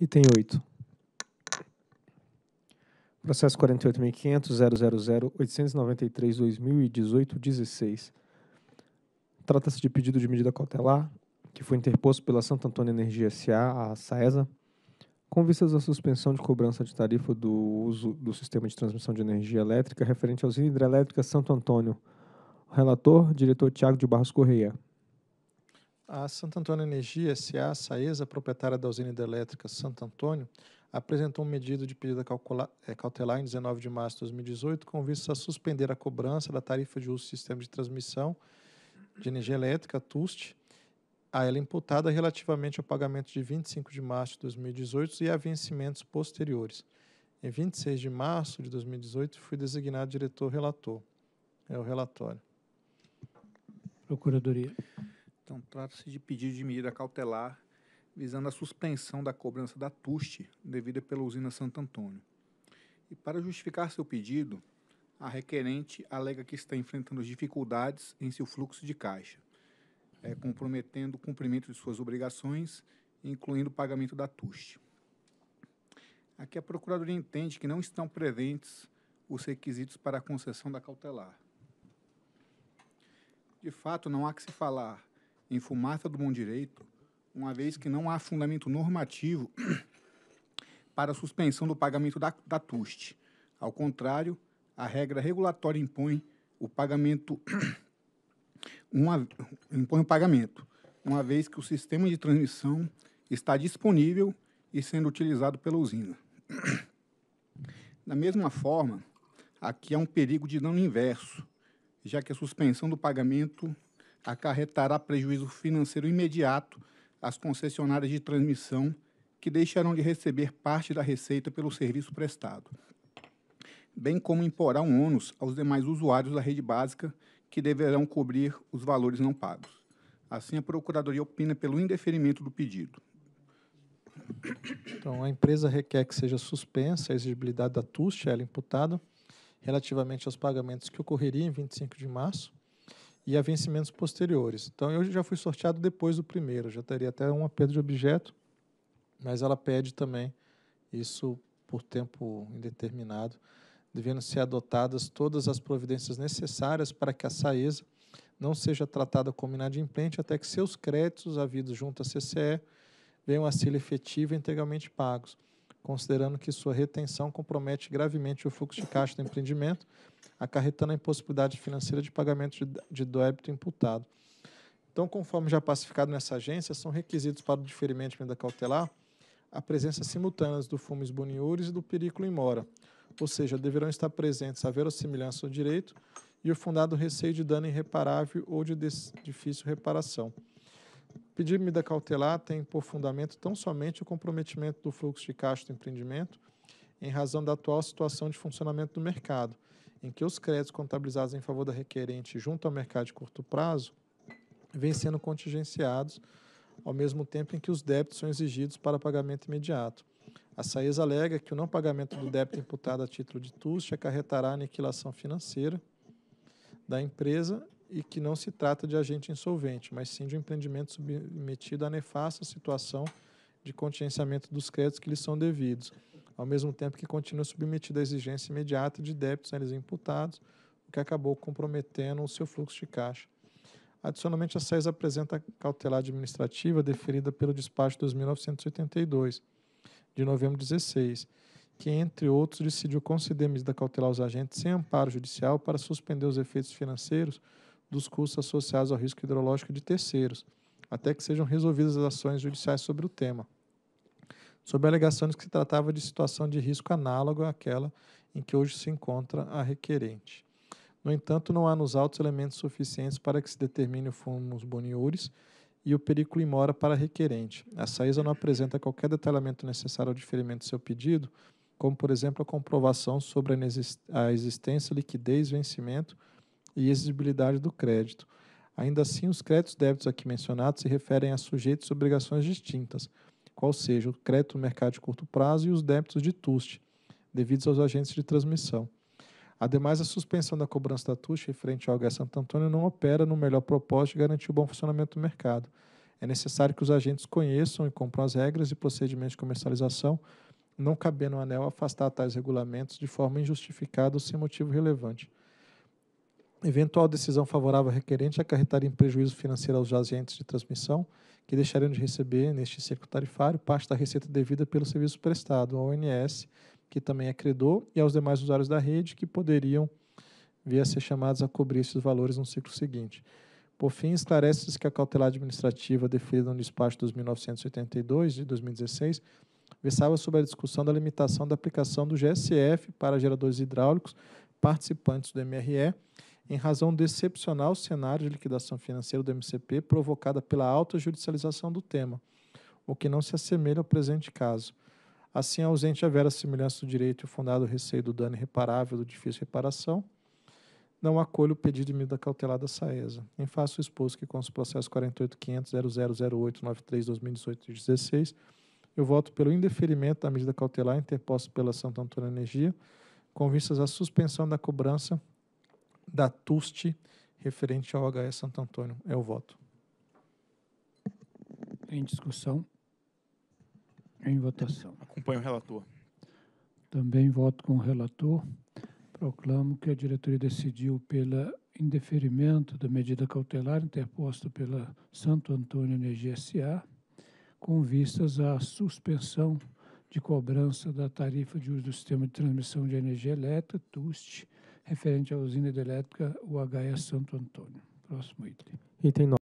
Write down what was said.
Item 8. Processo 48.500.000.893.2018.16. Trata-se de pedido de medida cautelar que foi interposto pela Santo Antônio Energia S.A., a SAESA, com vistas à suspensão de cobrança de tarifa do uso do sistema de transmissão de energia elétrica referente à usina hidrelétrica Santo Antônio. O relator, diretor Tiago de Barros Correia. A Santo Antônio Energia S.A., Saesa, proprietária da usina hidrelétrica Santo Antônio, apresentou um medido de pedido eh, cautelar em 19 de março de 2018 com vista a suspender a cobrança da tarifa de uso do sistema de transmissão de energia elétrica, TUST, a ela imputada relativamente ao pagamento de 25 de março de 2018 e a vencimentos posteriores. Em 26 de março de 2018, fui designado diretor relator. É o relatório. Procuradoria. Então, trata-se de pedido de medida cautelar visando a suspensão da cobrança da TUST devida pela usina Santo Antônio. E para justificar seu pedido, a requerente alega que está enfrentando dificuldades em seu fluxo de caixa, é, comprometendo o cumprimento de suas obrigações, incluindo o pagamento da TUST. Aqui a Procuradoria entende que não estão presentes os requisitos para a concessão da cautelar. De fato, não há que se falar em fumaça do bom direito, uma vez que não há fundamento normativo para a suspensão do pagamento da, da TUST. Ao contrário, a regra regulatória impõe o pagamento uma, impõe o pagamento, uma vez que o sistema de transmissão está disponível e sendo utilizado pela usina. Da mesma forma, aqui há um perigo de dano inverso, já que a suspensão do pagamento acarretará prejuízo financeiro imediato às concessionárias de transmissão que deixarão de receber parte da receita pelo serviço prestado, bem como imporá um ônus aos demais usuários da rede básica que deverão cobrir os valores não pagos. Assim, a Procuradoria opina pelo indeferimento do pedido. Então, a empresa requer que seja suspensa a exigibilidade da TUST, ela é imputada, relativamente aos pagamentos que ocorreriam em 25 de março, e a vencimentos posteriores. Então, eu já fui sorteado depois do primeiro, já teria até uma perda de objeto, mas ela pede também isso por tempo indeterminado, devendo ser adotadas todas as providências necessárias para que a SAESA não seja tratada como inadimplente até que seus créditos havidos junto à CCE venham a ser efetiva e integralmente pagos considerando que sua retenção compromete gravemente o fluxo de caixa do empreendimento, acarretando a impossibilidade financeira de pagamento de, de débito imputado. Então, conforme já pacificado nessa agência, são requisitos para o diferimento de medida cautelar a presença simultânea do fumes boniúris e do perículo mora, ou seja, deverão estar presentes a verossimilhança do direito e o fundado receio de dano irreparável ou de difícil reparação. Pedir medida cautelar tem por fundamento tão somente o comprometimento do fluxo de caixa do empreendimento em razão da atual situação de funcionamento do mercado, em que os créditos contabilizados em favor da requerente junto ao mercado de curto prazo vêm sendo contingenciados, ao mesmo tempo em que os débitos são exigidos para pagamento imediato. A SAES alega que o não pagamento do débito imputado a título de TUST acarretará a aniquilação financeira da empresa e que não se trata de agente insolvente, mas sim de um empreendimento submetido à nefasta situação de contingenciamento dos créditos que lhe são devidos, ao mesmo tempo que continua submetido à exigência imediata de débitos a eles imputados, o que acabou comprometendo o seu fluxo de caixa. Adicionalmente, a SES apresenta a cautelar administrativa deferida pelo despacho 1982, de novembro 16, que, entre outros, decidiu conceder medida cautelar aos agentes sem amparo judicial para suspender os efeitos financeiros dos custos associados ao risco hidrológico de terceiros, até que sejam resolvidas as ações judiciais sobre o tema, sob alegações de que se tratava de situação de risco análogo àquela em que hoje se encontra a requerente. No entanto, não há nos autos elementos suficientes para que se determine o fumus boniores e o periculo mora para a requerente. A SAISA não apresenta qualquer detalhamento necessário ao diferimento do seu pedido, como, por exemplo, a comprovação sobre a, a existência, liquidez, vencimento e exigibilidade do crédito. Ainda assim, os créditos débitos aqui mencionados se referem a sujeitos e obrigações distintas, qual seja o crédito no mercado de curto prazo e os débitos de TUST, devidos aos agentes de transmissão. Ademais, a suspensão da cobrança da TUST referente ao Gás Santo Antônio não opera no melhor propósito de garantir o bom funcionamento do mercado. É necessário que os agentes conheçam e cumpram as regras e procedimentos de comercialização, não cabendo ao ANEL afastar tais regulamentos de forma injustificada ou sem motivo relevante. Eventual decisão favorável requerente acarretaria em prejuízo financeiro aos jazentes de transmissão, que deixariam de receber, neste ciclo tarifário, parte da receita devida pelo serviço prestado ao ONS, que também é credor, e aos demais usuários da rede, que poderiam vir a ser chamados a cobrir esses valores no ciclo seguinte. Por fim, esclarece-se que a cautelar administrativa definida no despacho 2982 de 2016 versava sobre a discussão da limitação da aplicação do GSF para geradores hidráulicos participantes do MRE em razão do excepcional cenário de liquidação financeira do MCP provocada pela alta judicialização do tema, o que não se assemelha ao presente caso. Assim, ausente a a semelhança do direito e o fundado receio do dano irreparável do difícil reparação, não acolho o pedido de medida cautelar da SAESA. Em face o exposto que com os processos 48500000893 16 eu voto pelo indeferimento da medida cautelar interposta pela Santa Antônia Energia, com vistas à suspensão da cobrança da TUST referente ao HS Santo Antônio. É o voto. Em discussão? Em votação. Acompanho o relator. Também voto com o relator. Proclamo que a diretoria decidiu pela indeferimento da medida cautelar interposta pela Santo Antônio Energia S.A., com vistas à suspensão de cobrança da tarifa de uso do sistema de transmissão de energia elétrica, TUST, referente à usina hidrelétrica UHS Santo Antônio. Próximo item. Item 9.